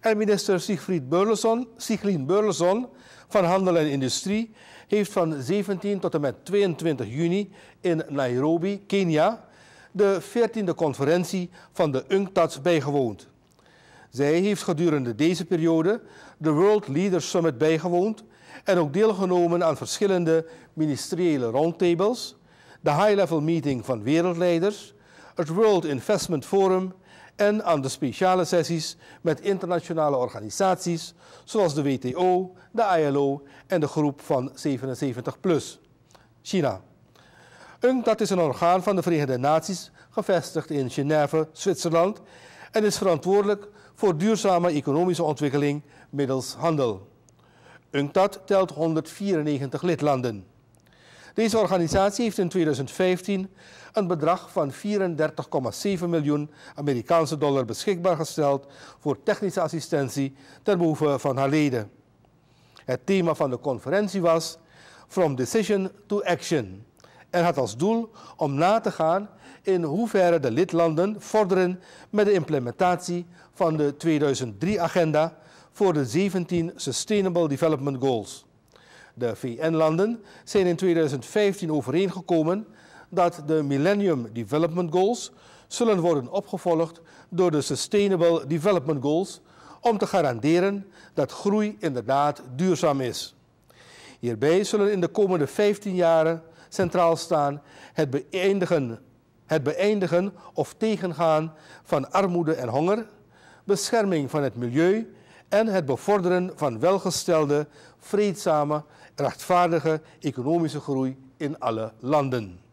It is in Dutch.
En minister Siegfried Burleson, van Handel en Industrie heeft van 17 tot en met 22 juni in Nairobi, Kenia, de 14e conferentie van de UNCTAD bijgewoond. Zij heeft gedurende deze periode de World Leaders Summit bijgewoond en ook deelgenomen aan verschillende ministeriële roundtables, de high-level meeting van wereldleiders, het World Investment Forum en aan de speciale sessies met internationale organisaties zoals de WTO, de ILO en de groep van 77 plus. China. UNCTAD is een orgaan van de Verenigde Naties gevestigd in Genève, Zwitserland en is verantwoordelijk voor duurzame economische ontwikkeling middels handel. UNCTAD telt 194 lidlanden. Deze organisatie heeft in 2015 een bedrag van 34,7 miljoen Amerikaanse dollar beschikbaar gesteld voor technische assistentie ten behoeve van haar leden. Het thema van de conferentie was From Decision to Action en had als doel om na te gaan in hoeverre de lidlanden vorderen met de implementatie van de 2003-agenda voor de 17 Sustainable Development Goals. De VN-landen zijn in 2015 overeengekomen dat de Millennium Development Goals zullen worden opgevolgd door de Sustainable Development Goals om te garanderen dat groei inderdaad duurzaam is. Hierbij zullen in de komende 15 jaren centraal staan het beëindigen, het beëindigen of tegengaan van armoede en honger, bescherming van het milieu en het bevorderen van welgestelde, vreedzame, rechtvaardige economische groei in alle landen.